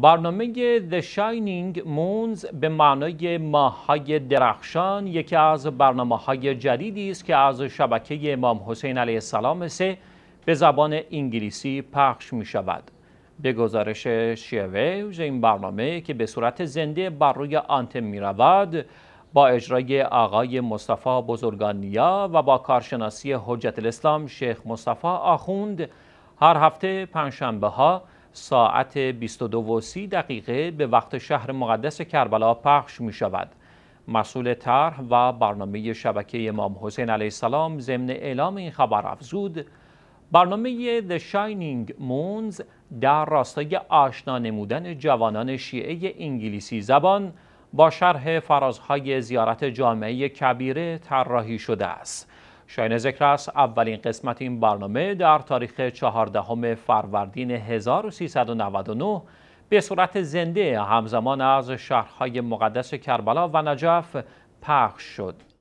برنامه The Shining Moons به معنای ماهای درخشان یکی از برنامه های جدیدی است که از شبکه امام حسین علیه السلام سه به زبان انگلیسی پخش می شود. به گزارش شیوه این برنامه که به صورت زنده بر روی آنتن می رود با اجرای آقای مصطفی بزرگانیا و با کارشناسی حجت الاسلام شیخ مصطفی آخوند هر هفته پنجشنبه ها ساعت 22 و دقیقه به وقت شهر مقدس کربلا پخش می شود. مسئول طرح و برنامه شبکه امام حسین علیه السلام ضمن اعلام این خبر افزود برنامه The Shining Moons در راستای آشنا نمودن جوانان شیعه انگلیسی زبان با شرح فرازهای زیارت جامعه کبیره طراحی شده است. شاین ذکر است اولین قسمت این برنامه در تاریخ 14 فروردین 1399 به صورت زنده همزمان از شهرهای مقدس کربلا و نجف پخش شد.